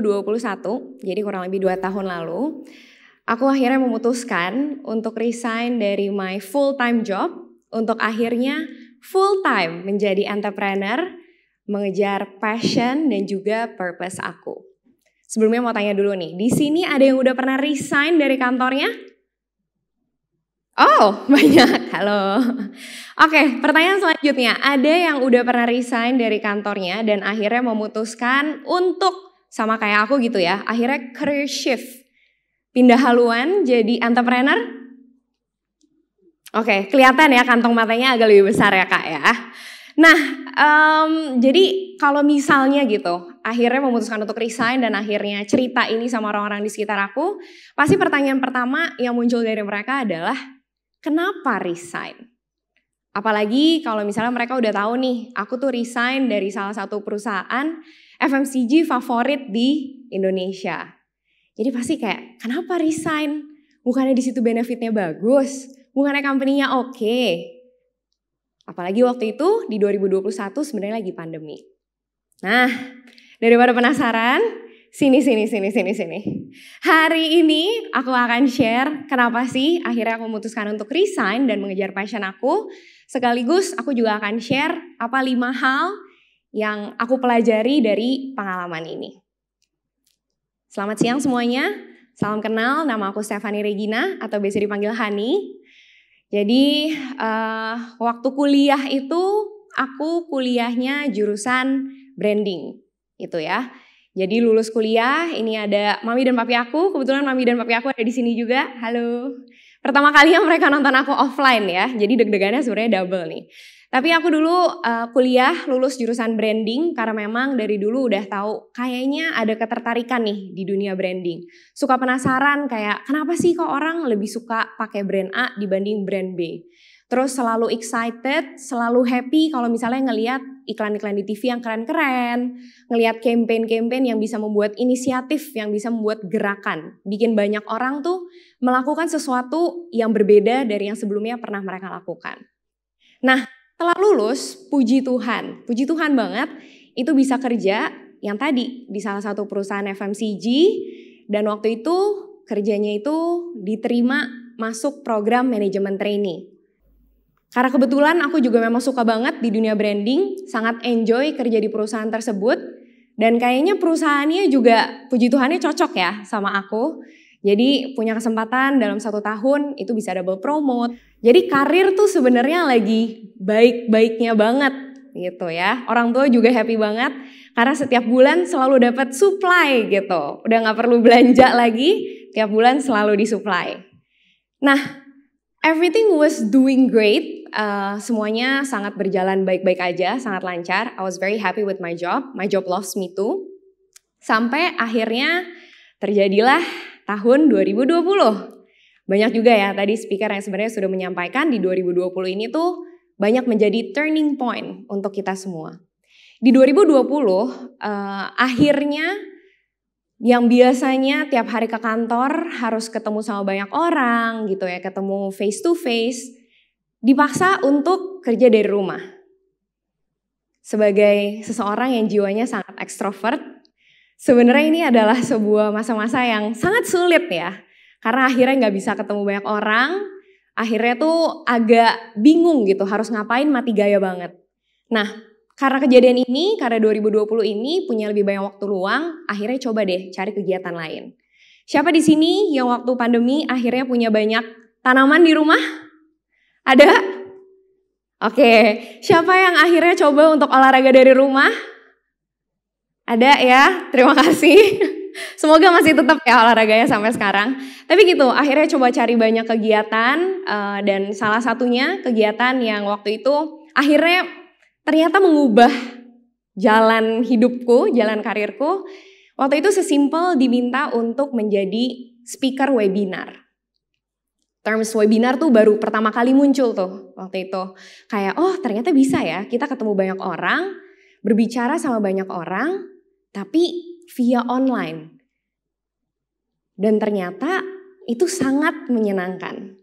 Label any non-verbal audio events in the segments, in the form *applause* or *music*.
2021, jadi kurang lebih dua tahun lalu, aku akhirnya memutuskan untuk resign dari my full-time job untuk akhirnya full-time menjadi entrepreneur, mengejar passion dan juga purpose aku. Sebelumnya mau tanya dulu nih, di sini ada yang udah pernah resign dari kantornya? Oh, *laughs* banyak. Halo. Oke, pertanyaan selanjutnya. Ada yang udah pernah resign dari kantornya dan akhirnya memutuskan untuk sama kayak aku gitu ya, akhirnya career shift. Pindah haluan jadi entrepreneur. Oke, kelihatan ya kantong matanya agak lebih besar ya kak ya. Nah, um, jadi kalau misalnya gitu, akhirnya memutuskan untuk resign dan akhirnya cerita ini sama orang-orang di sekitar aku, pasti pertanyaan pertama yang muncul dari mereka adalah, kenapa resign? Apalagi kalau misalnya mereka udah tahu nih, aku tuh resign dari salah satu perusahaan FMCG favorit di Indonesia. Jadi pasti kayak, kenapa resign? Bukannya di situ benefitnya bagus, bukannya company-nya oke. Okay. Apalagi waktu itu di 2021 sebenarnya lagi pandemi. Nah, daripada penasaran, sini, sini, sini, sini, sini. Hari ini aku akan share kenapa sih akhirnya aku memutuskan untuk resign dan mengejar passion aku. Sekaligus aku juga akan share apa lima hal yang aku pelajari dari pengalaman ini. Selamat siang semuanya. Salam kenal, nama aku Stefani Regina atau biasa dipanggil Hani. Jadi uh, waktu kuliah itu aku kuliahnya jurusan branding itu ya. Jadi lulus kuliah, ini ada mami dan papi aku. Kebetulan mami dan papi aku ada di sini juga. Halo. Pertama kali yang mereka nonton aku offline ya. Jadi deg-degannya sebenarnya double nih. Tapi aku dulu uh, kuliah lulus jurusan branding karena memang dari dulu udah tahu kayaknya ada ketertarikan nih di dunia branding. Suka penasaran kayak kenapa sih kok orang lebih suka pakai brand A dibanding brand B. Terus selalu excited, selalu happy kalau misalnya ngelihat iklan-iklan di TV yang keren-keren, ngelihat campaign-campaign yang bisa membuat inisiatif, yang bisa membuat gerakan, bikin banyak orang tuh melakukan sesuatu yang berbeda dari yang sebelumnya pernah mereka lakukan. Nah, setelah lulus, puji Tuhan, puji Tuhan banget, itu bisa kerja yang tadi di salah satu perusahaan FMCG dan waktu itu kerjanya itu diterima masuk program manajemen trainee. Karena kebetulan aku juga memang suka banget di dunia branding, sangat enjoy kerja di perusahaan tersebut dan kayaknya perusahaannya juga puji Tuhannya cocok ya sama aku. Jadi punya kesempatan dalam satu tahun itu bisa double promote. Jadi karir tuh sebenarnya lagi baik-baiknya banget gitu ya. Orang tua juga happy banget karena setiap bulan selalu dapat supply gitu. Udah nggak perlu belanja lagi, tiap bulan selalu disupply. Nah, everything was doing great. Uh, semuanya sangat berjalan baik-baik aja, sangat lancar. I was very happy with my job. My job loves me too. Sampai akhirnya terjadilah tahun 2020. Banyak juga ya tadi speaker yang sebenarnya sudah menyampaikan di 2020 ini tuh banyak menjadi turning point untuk kita semua. Di 2020 eh, akhirnya yang biasanya tiap hari ke kantor harus ketemu sama banyak orang gitu ya, ketemu face to face dipaksa untuk kerja dari rumah. Sebagai seseorang yang jiwanya sangat ekstrovert, Sebenarnya ini adalah sebuah masa-masa yang sangat sulit ya. Karena akhirnya nggak bisa ketemu banyak orang, akhirnya tuh agak bingung gitu harus ngapain mati gaya banget. Nah, karena kejadian ini, karena 2020 ini punya lebih banyak waktu luang, akhirnya coba deh cari kegiatan lain. Siapa di sini yang waktu pandemi akhirnya punya banyak tanaman di rumah? Ada? Oke, siapa yang akhirnya coba untuk olahraga dari rumah? Ada ya, terima kasih. *laughs* Semoga masih tetap ya olahraganya sampai sekarang. Tapi gitu, akhirnya coba cari banyak kegiatan uh, dan salah satunya kegiatan yang waktu itu akhirnya ternyata mengubah jalan hidupku, jalan karirku. Waktu itu sesimpel diminta untuk menjadi speaker webinar terms webinar tuh baru pertama kali muncul tuh waktu itu. Kayak oh ternyata bisa ya kita ketemu banyak orang, berbicara sama banyak orang, tapi via online. Dan ternyata itu sangat menyenangkan.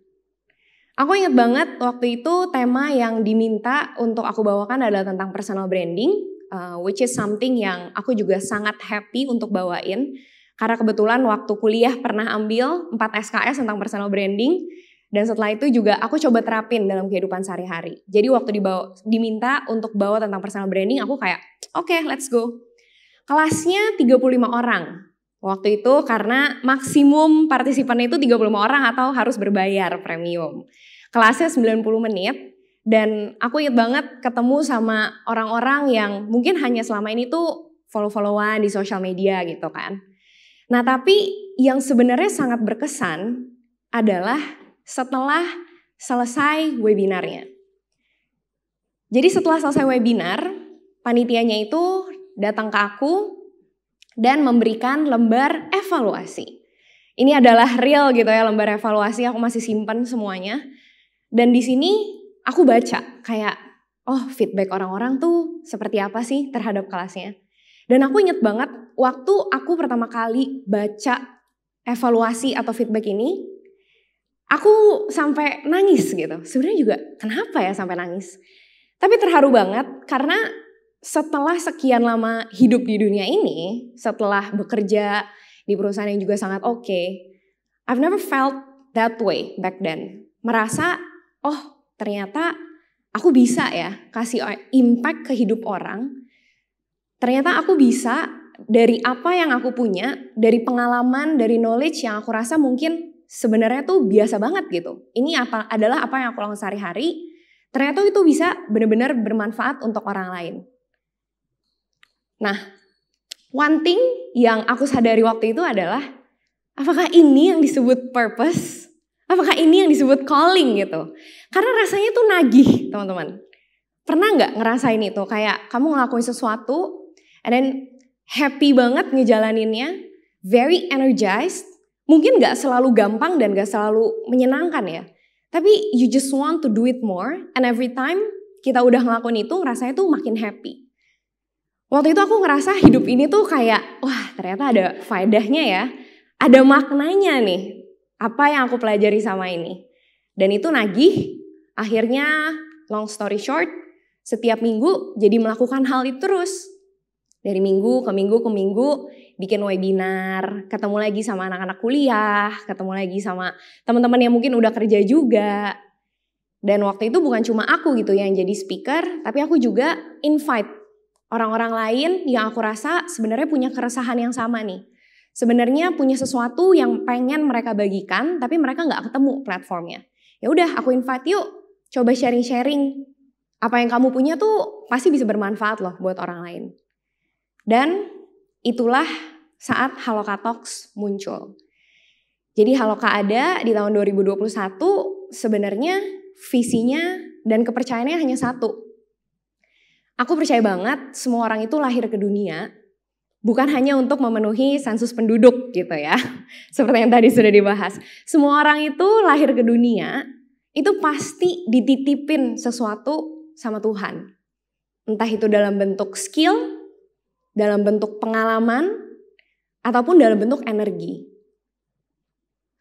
Aku ingat banget waktu itu tema yang diminta untuk aku bawakan adalah tentang personal branding, uh, which is something yang aku juga sangat happy untuk bawain. Karena kebetulan waktu kuliah pernah ambil 4 SKS tentang personal branding, dan setelah itu juga aku coba terapin dalam kehidupan sehari-hari. Jadi waktu dibawa, diminta untuk bawa tentang personal branding, aku kayak, oke okay, let's go Kelasnya 35 orang. Waktu itu karena maksimum partisipan itu 35 orang atau harus berbayar premium. Kelasnya 90 menit dan aku inget banget ketemu sama orang-orang yang mungkin hanya selama ini tuh follow-followan di sosial media gitu kan. Nah tapi yang sebenarnya sangat berkesan adalah setelah selesai webinarnya. Jadi setelah selesai webinar, panitianya itu datang ke aku dan memberikan lembar evaluasi. Ini adalah real gitu ya lembar evaluasi aku masih simpan semuanya. Dan di sini aku baca kayak oh feedback orang-orang tuh seperti apa sih terhadap kelasnya. Dan aku inget banget waktu aku pertama kali baca evaluasi atau feedback ini, aku sampai nangis gitu. Sebenarnya juga kenapa ya sampai nangis? Tapi terharu banget karena setelah sekian lama hidup di dunia ini, setelah bekerja di perusahaan yang juga sangat oke, okay, I've never felt that way back then. Merasa, oh ternyata aku bisa ya kasih impact ke hidup orang. Ternyata aku bisa dari apa yang aku punya, dari pengalaman, dari knowledge yang aku rasa mungkin sebenarnya tuh biasa banget gitu. Ini apa adalah apa yang aku lakukan sehari-hari. Ternyata itu bisa benar-benar bermanfaat untuk orang lain. Nah, one thing yang aku sadari waktu itu adalah apakah ini yang disebut purpose? Apakah ini yang disebut calling gitu? Karena rasanya tuh nagih, teman-teman. Pernah nggak ngerasain itu? Kayak kamu ngelakuin sesuatu, and then happy banget ngejalaninnya, very energized. Mungkin nggak selalu gampang dan nggak selalu menyenangkan ya. Tapi you just want to do it more, and every time kita udah ngelakuin itu, rasanya tuh makin happy. Waktu itu aku ngerasa hidup ini tuh kayak, wah ternyata ada faedahnya ya. Ada maknanya nih, apa yang aku pelajari sama ini. Dan itu nagih, akhirnya long story short, setiap minggu jadi melakukan hal itu terus. Dari minggu ke minggu ke minggu, bikin webinar, ketemu lagi sama anak-anak kuliah, ketemu lagi sama teman-teman yang mungkin udah kerja juga. Dan waktu itu bukan cuma aku gitu yang jadi speaker, tapi aku juga invite orang-orang lain yang aku rasa sebenarnya punya keresahan yang sama nih. Sebenarnya punya sesuatu yang pengen mereka bagikan, tapi mereka nggak ketemu platformnya. Ya udah, aku invite yuk, coba sharing-sharing. Apa yang kamu punya tuh pasti bisa bermanfaat loh buat orang lain. Dan itulah saat Talks muncul. Jadi Haloka ada di tahun 2021 sebenarnya visinya dan kepercayaannya hanya satu, Aku percaya banget semua orang itu lahir ke dunia bukan hanya untuk memenuhi sensus penduduk gitu ya. *laughs* Seperti yang tadi sudah dibahas. Semua orang itu lahir ke dunia itu pasti dititipin sesuatu sama Tuhan. Entah itu dalam bentuk skill, dalam bentuk pengalaman, ataupun dalam bentuk energi.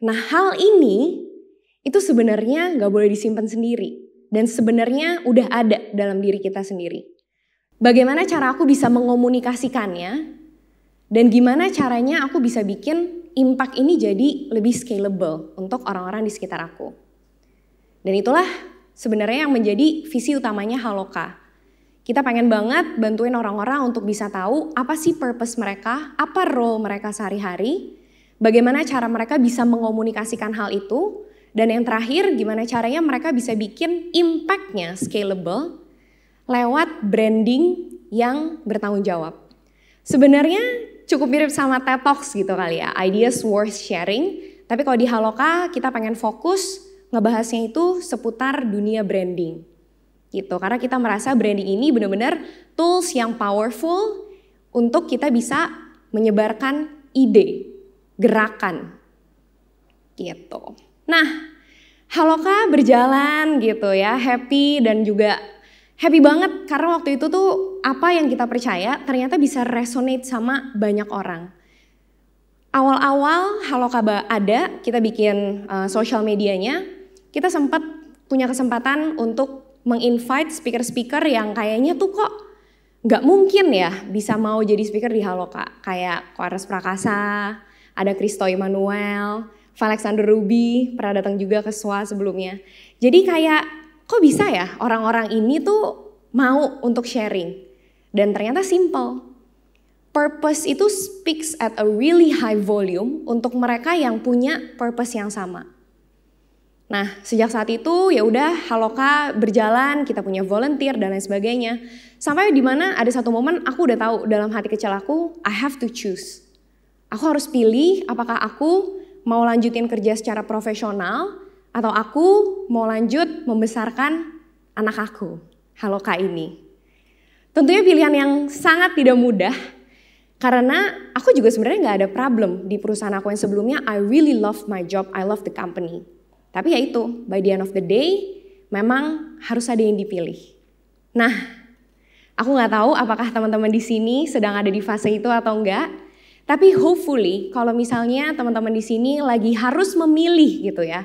Nah hal ini itu sebenarnya nggak boleh disimpan sendiri. Dan sebenarnya udah ada dalam diri kita sendiri bagaimana cara aku bisa mengomunikasikannya dan gimana caranya aku bisa bikin impact ini jadi lebih scalable untuk orang-orang di sekitar aku. Dan itulah sebenarnya yang menjadi visi utamanya Haloka. Kita pengen banget bantuin orang-orang untuk bisa tahu apa sih purpose mereka, apa role mereka sehari-hari, bagaimana cara mereka bisa mengomunikasikan hal itu, dan yang terakhir gimana caranya mereka bisa bikin impact-nya scalable lewat branding yang bertanggung jawab. Sebenarnya cukup mirip sama TED Talks gitu kali ya, ideas worth sharing. Tapi kalau di Haloka kita pengen fokus ngebahasnya itu seputar dunia branding. Gitu, karena kita merasa branding ini benar-benar tools yang powerful untuk kita bisa menyebarkan ide, gerakan. Gitu. Nah, Haloka berjalan gitu ya, happy dan juga happy banget karena waktu itu tuh apa yang kita percaya ternyata bisa resonate sama banyak orang. Awal-awal Halo Kaba ada, kita bikin uh, social medianya, kita sempat punya kesempatan untuk menginvite speaker-speaker yang kayaknya tuh kok nggak mungkin ya bisa mau jadi speaker di Halo Kak. Kayak Koares Prakasa, ada Kristo Emmanuel, Alexander Ruby pernah datang juga ke SWA sebelumnya. Jadi kayak kok bisa ya orang-orang ini tuh mau untuk sharing? Dan ternyata simple. Purpose itu speaks at a really high volume untuk mereka yang punya purpose yang sama. Nah, sejak saat itu ya udah Haloka berjalan, kita punya volunteer dan lain sebagainya. Sampai di mana ada satu momen aku udah tahu dalam hati kecil aku, I have to choose. Aku harus pilih apakah aku mau lanjutin kerja secara profesional atau aku mau lanjut membesarkan anak aku, halo kak ini. Tentunya pilihan yang sangat tidak mudah karena aku juga sebenarnya nggak ada problem di perusahaan aku yang sebelumnya. I really love my job, I love the company. Tapi ya itu, by the end of the day, memang harus ada yang dipilih. Nah, aku nggak tahu apakah teman-teman di sini sedang ada di fase itu atau enggak. Tapi hopefully, kalau misalnya teman-teman di sini lagi harus memilih gitu ya,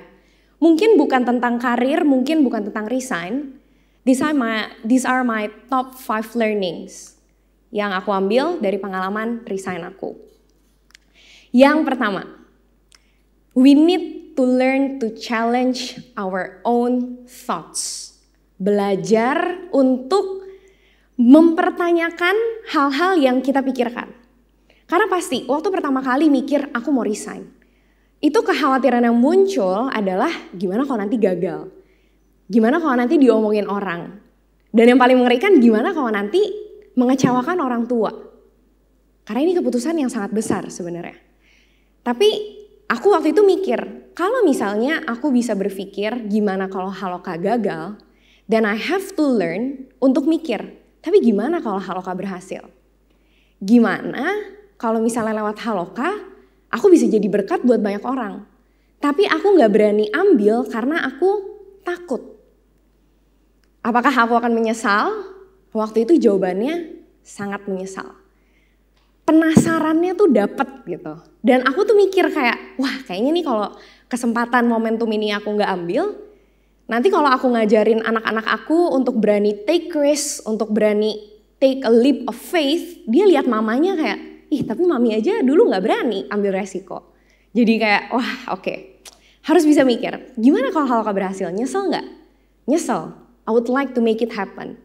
Mungkin bukan tentang karir, mungkin bukan tentang resign. These are my, these are my top five learnings yang aku ambil dari pengalaman resign aku. Yang pertama, we need to learn to challenge our own thoughts. Belajar untuk mempertanyakan hal-hal yang kita pikirkan. Karena pasti waktu pertama kali mikir aku mau resign, itu kekhawatiran yang muncul adalah gimana kalau nanti gagal? Gimana kalau nanti diomongin orang? Dan yang paling mengerikan gimana kalau nanti mengecewakan orang tua? Karena ini keputusan yang sangat besar sebenarnya. Tapi aku waktu itu mikir, kalau misalnya aku bisa berpikir gimana kalau Haloka gagal, then I have to learn untuk mikir, tapi gimana kalau Haloka berhasil? Gimana kalau misalnya lewat Haloka Aku bisa jadi berkat buat banyak orang. Tapi aku nggak berani ambil karena aku takut. Apakah aku akan menyesal? Waktu itu jawabannya sangat menyesal. Penasarannya tuh dapet gitu. Dan aku tuh mikir kayak, wah kayaknya nih kalau kesempatan momentum ini aku nggak ambil, nanti kalau aku ngajarin anak-anak aku untuk berani take risk, untuk berani take a leap of faith, dia lihat mamanya kayak, ih tapi mami aja dulu nggak berani ambil resiko. Jadi kayak wah oke okay. harus bisa mikir gimana kalau kau berhasil nyesel nggak? Nyesel. I would like to make it happen.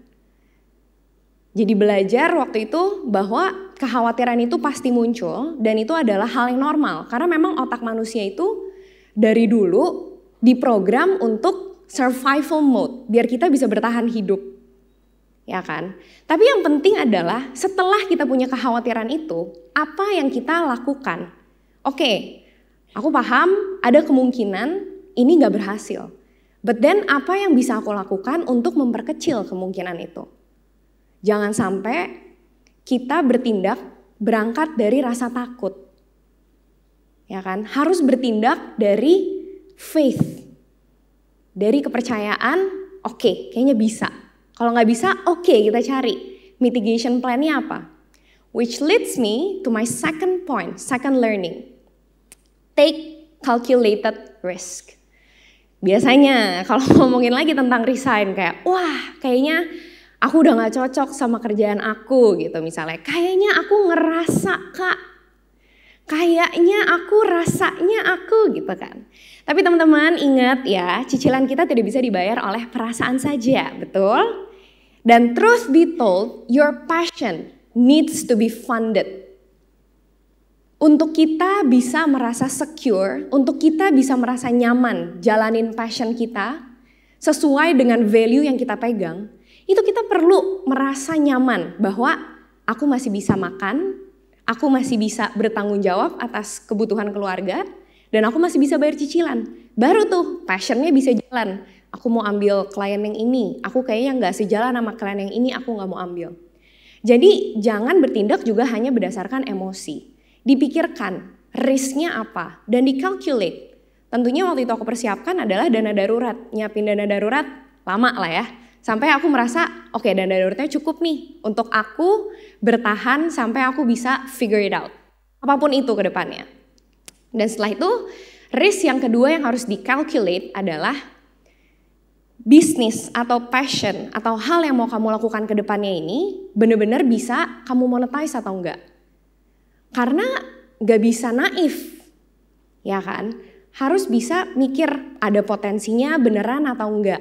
Jadi belajar waktu itu bahwa kekhawatiran itu pasti muncul dan itu adalah hal yang normal karena memang otak manusia itu dari dulu diprogram untuk survival mode biar kita bisa bertahan hidup ya kan? Tapi yang penting adalah setelah kita punya kekhawatiran itu, apa yang kita lakukan? Oke, aku paham ada kemungkinan ini nggak berhasil. But then apa yang bisa aku lakukan untuk memperkecil kemungkinan itu? Jangan sampai kita bertindak berangkat dari rasa takut. Ya kan? Harus bertindak dari faith. Dari kepercayaan, oke, okay, kayaknya bisa kalau nggak bisa, oke okay, kita cari mitigation plan-nya apa. Which leads me to my second point, second learning. Take calculated risk. Biasanya *laughs* kalau ngomongin lagi tentang resign kayak, wah kayaknya aku udah nggak cocok sama kerjaan aku gitu misalnya. Kayaknya aku ngerasa kak, kayaknya aku rasanya aku gitu kan. Tapi teman-teman ingat ya, cicilan kita tidak bisa dibayar oleh perasaan saja, betul? Dan truth be told, your passion needs to be funded. Untuk kita bisa merasa secure, untuk kita bisa merasa nyaman jalanin passion kita sesuai dengan value yang kita pegang, itu kita perlu merasa nyaman bahwa aku masih bisa makan, aku masih bisa bertanggung jawab atas kebutuhan keluarga, dan aku masih bisa bayar cicilan. Baru tuh passionnya bisa jalan aku mau ambil klien yang ini, aku kayaknya nggak sejalan sama klien yang ini, aku nggak mau ambil. Jadi jangan bertindak juga hanya berdasarkan emosi. Dipikirkan risknya apa dan dikalkulate. Tentunya waktu itu aku persiapkan adalah dana darurat. Nyiapin dana darurat lama lah ya. Sampai aku merasa oke okay, dana daruratnya cukup nih untuk aku bertahan sampai aku bisa figure it out. Apapun itu ke depannya. Dan setelah itu risk yang kedua yang harus dikalkulate adalah bisnis atau passion atau hal yang mau kamu lakukan ke depannya ini benar-benar bisa kamu monetize atau enggak. Karena nggak bisa naif, ya kan? Harus bisa mikir ada potensinya beneran atau enggak.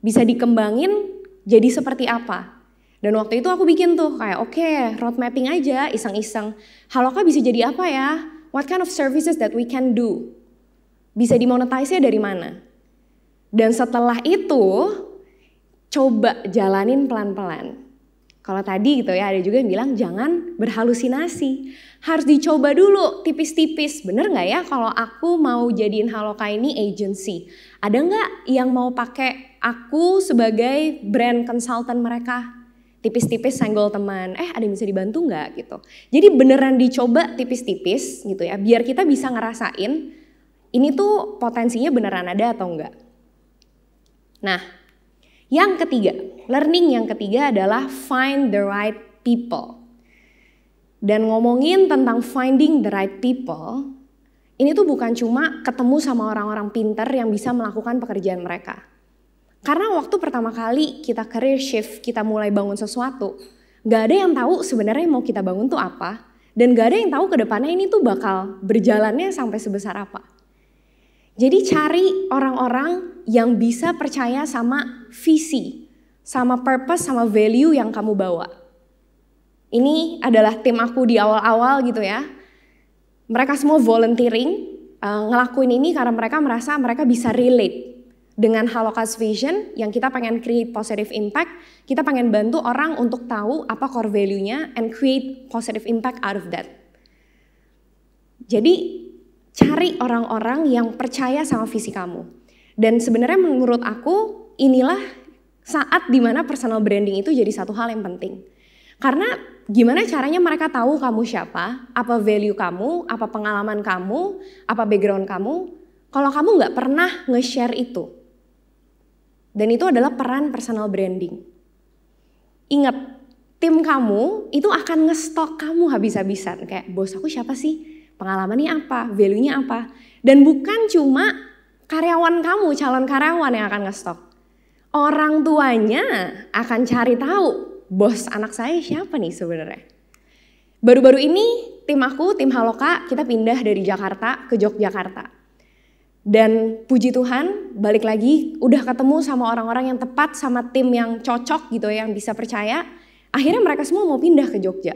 Bisa dikembangin jadi seperti apa. Dan waktu itu aku bikin tuh kayak oke okay, road mapping aja iseng-iseng. Haloka bisa jadi apa ya? What kind of services that we can do? Bisa dimonetize dari mana? Dan setelah itu coba jalanin pelan-pelan. Kalau tadi gitu ya ada juga yang bilang jangan berhalusinasi. Harus dicoba dulu tipis-tipis. Bener nggak ya kalau aku mau jadiin Haloka ini agency? Ada nggak yang mau pakai aku sebagai brand consultant mereka? Tipis-tipis senggol teman. Eh ada yang bisa dibantu nggak gitu. Jadi beneran dicoba tipis-tipis gitu ya. Biar kita bisa ngerasain ini tuh potensinya beneran ada atau enggak. Nah, yang ketiga, learning yang ketiga adalah find the right people. Dan ngomongin tentang finding the right people, ini tuh bukan cuma ketemu sama orang-orang pinter yang bisa melakukan pekerjaan mereka. Karena waktu pertama kali kita career shift, kita mulai bangun sesuatu, gak ada yang tahu sebenarnya mau kita bangun tuh apa, dan gak ada yang tahu kedepannya ini tuh bakal berjalannya sampai sebesar apa. Jadi cari orang-orang yang bisa percaya sama visi, sama purpose, sama value yang kamu bawa. Ini adalah tim aku di awal-awal gitu ya. Mereka semua volunteering, eh, ngelakuin ini karena mereka merasa mereka bisa relate dengan Halokas Vision yang kita pengen create positive impact, kita pengen bantu orang untuk tahu apa core value-nya and create positive impact out of that. Jadi cari orang-orang yang percaya sama visi kamu. Dan sebenarnya menurut aku inilah saat dimana personal branding itu jadi satu hal yang penting. Karena gimana caranya mereka tahu kamu siapa, apa value kamu, apa pengalaman kamu, apa background kamu, kalau kamu nggak pernah nge-share itu. Dan itu adalah peran personal branding. Ingat, tim kamu itu akan ngestok kamu habis-habisan. Kayak, bos aku siapa sih? pengalamannya apa, value-nya apa. Dan bukan cuma karyawan kamu, calon karyawan yang akan ngestok. Orang tuanya akan cari tahu bos anak saya siapa nih sebenarnya. Baru-baru ini tim aku, tim Haloka, kita pindah dari Jakarta ke Yogyakarta. Dan puji Tuhan, balik lagi udah ketemu sama orang-orang yang tepat, sama tim yang cocok gitu, ya, yang bisa percaya. Akhirnya mereka semua mau pindah ke Jogja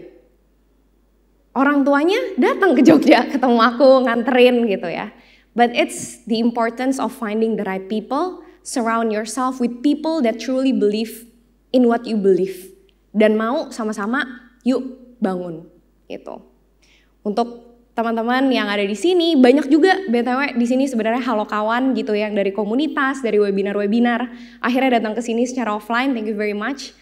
orang tuanya datang ke Jogja *laughs* ketemu aku nganterin gitu ya. But it's the importance of finding the right people, surround yourself with people that truly believe in what you believe dan mau sama-sama yuk bangun gitu. Untuk teman-teman yang ada di sini banyak juga BTW di sini sebenarnya halo kawan gitu ya, yang dari komunitas, dari webinar-webinar akhirnya datang ke sini secara offline. Thank you very much.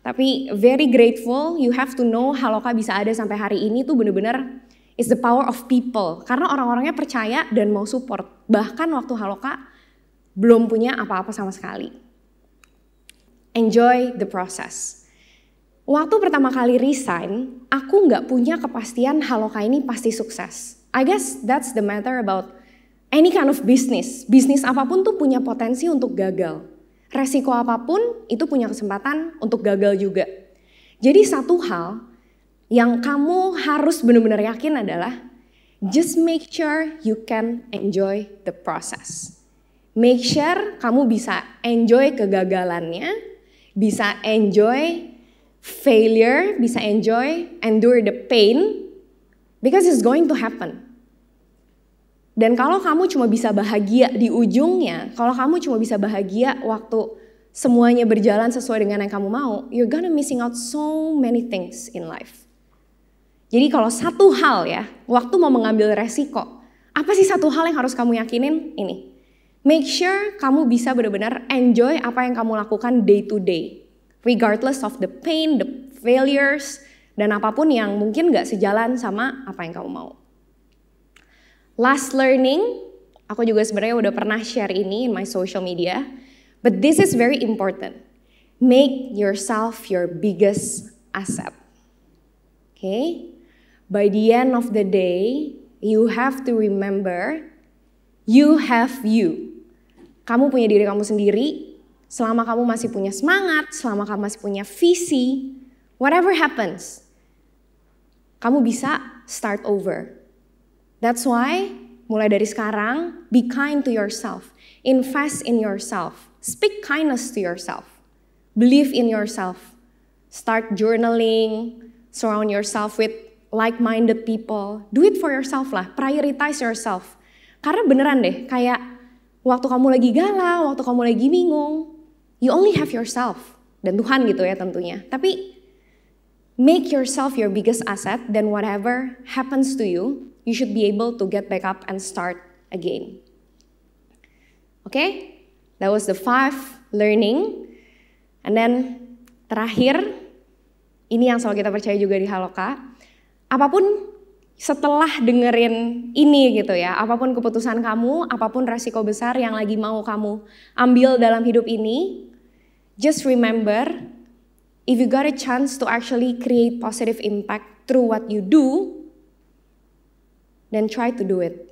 Tapi very grateful, you have to know Haloka bisa ada sampai hari ini tuh bener-bener is the power of people. Karena orang-orangnya percaya dan mau support. Bahkan waktu Haloka belum punya apa-apa sama sekali. Enjoy the process. Waktu pertama kali resign, aku nggak punya kepastian Haloka ini pasti sukses. I guess that's the matter about any kind of business. Bisnis apapun tuh punya potensi untuk gagal resiko apapun itu punya kesempatan untuk gagal juga. Jadi satu hal yang kamu harus benar-benar yakin adalah just make sure you can enjoy the process. Make sure kamu bisa enjoy kegagalannya, bisa enjoy failure, bisa enjoy endure the pain because it's going to happen. Dan kalau kamu cuma bisa bahagia di ujungnya, kalau kamu cuma bisa bahagia waktu semuanya berjalan sesuai dengan yang kamu mau, you're gonna missing out so many things in life. Jadi kalau satu hal ya, waktu mau mengambil resiko, apa sih satu hal yang harus kamu yakinin? Ini, make sure kamu bisa benar-benar enjoy apa yang kamu lakukan day to day. Regardless of the pain, the failures, dan apapun yang mungkin gak sejalan sama apa yang kamu mau. Last learning, aku juga sebenarnya udah pernah share ini in my social media, but this is very important. Make yourself your biggest asset. Okay? By the end of the day, you have to remember you have you. Kamu punya diri kamu sendiri, selama kamu masih punya semangat, selama kamu masih punya visi, whatever happens, kamu bisa start over. That's why mulai dari sekarang be kind to yourself. Invest in yourself. Speak kindness to yourself. Believe in yourself. Start journaling, surround yourself with like-minded people. Do it for yourself lah, prioritize yourself. Karena beneran deh, kayak waktu kamu lagi galau, waktu kamu lagi bingung, you only have yourself. Dan Tuhan gitu ya tentunya. Tapi make yourself your biggest asset, then whatever happens to you, you should be able to get back up and start again. Okay, that was the five learning. And then terakhir, ini yang selalu kita percaya juga di Haloka, apapun setelah dengerin ini gitu ya, apapun keputusan kamu, apapun resiko besar yang lagi mau kamu ambil dalam hidup ini, just remember if you got a chance to actually create positive impact through what you do, dan try to do it.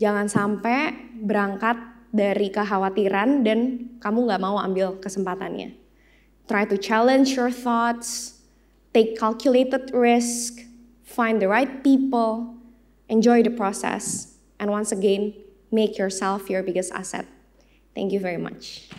Jangan sampai berangkat dari kekhawatiran dan kamu nggak mau ambil kesempatannya. Try to challenge your thoughts, take calculated risk, find the right people, enjoy the process, and once again, make yourself your biggest asset. Thank you very much.